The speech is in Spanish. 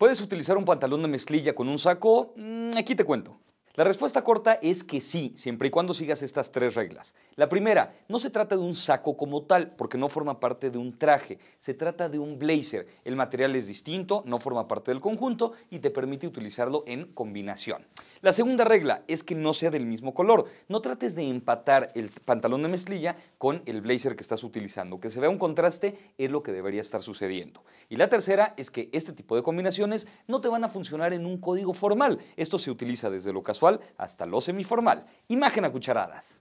¿Puedes utilizar un pantalón de mezclilla con un saco? Mm, aquí te cuento. La respuesta corta es que sí, siempre y cuando sigas estas tres reglas. La primera, no se trata de un saco como tal, porque no forma parte de un traje, se trata de un blazer. El material es distinto, no forma parte del conjunto y te permite utilizarlo en combinación. La segunda regla es que no sea del mismo color. No trates de empatar el pantalón de mezclilla con el blazer que estás utilizando. Que se vea un contraste es lo que debería estar sucediendo. Y la tercera es que este tipo de combinaciones no te van a funcionar en un código formal. Esto se utiliza desde lo casual hasta lo semiformal. Imagen a cucharadas.